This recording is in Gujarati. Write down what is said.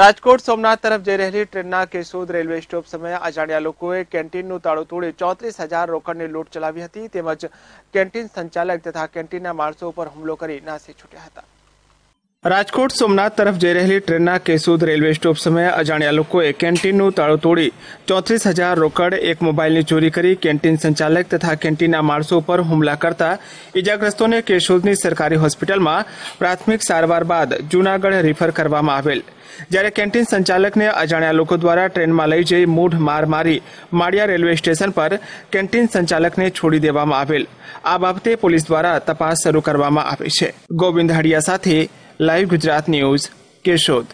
રાજકોટ સોમનાથ તરફ જઈ રહેલી ટ્રેનના કેશોદ રેલવે સ્ટોપ સમયે અજાણ્યા લોકોએ કેન્ટીનનું તાળું તોડી ચોત્રીસ હજાર રોકડની લૂંટ ચલાવી હતી તેમજ કેન્ટીન સંચાલક તથા કેન્ટીનના માણસો ઉપર હુમલો કરી નાસી છૂટ્યા હતા રાજકોટ સોમનાથ તરફ જઈ રહેલી ટ્રેનના કેસુદ રેલવે સ્ટોપ સમયે અજાણ્યા લોકોએ કેન્ટીનનું તાળું તોડી ચોત્રીસ હજાર રોકડ એક મોબાઈલની ચોરી કરી કેન્ટીન સંચાલક તથા કેન્ટીનના માણસો પર હુમલા કરતા ઇજાગ્રસ્તોને કેશોદની સરકારી હોસ્પિટલમાં પ્રાથમિક સારવાર બાદ જૂનાગઢ રિફર કરવામાં આવેલ જ્યારે કેન્ટીન સંચાલકને અજાણ્યા લોકો દ્વારા ટ્રેનમાં લઈ જઈ મૂઢ માર મારી માળિયા રેલવે સ્ટેશન પર કેન્ટીન સંચાલકને છોડી દેવામાં આવેલ આ બાબતે પોલીસ દ્વારા તપાસ શરૂ કરવામાં આવી છે ગોવિંદ હડિયા સાથે લાઈવ ગુજરાત ન્યૂઝ કેશોદ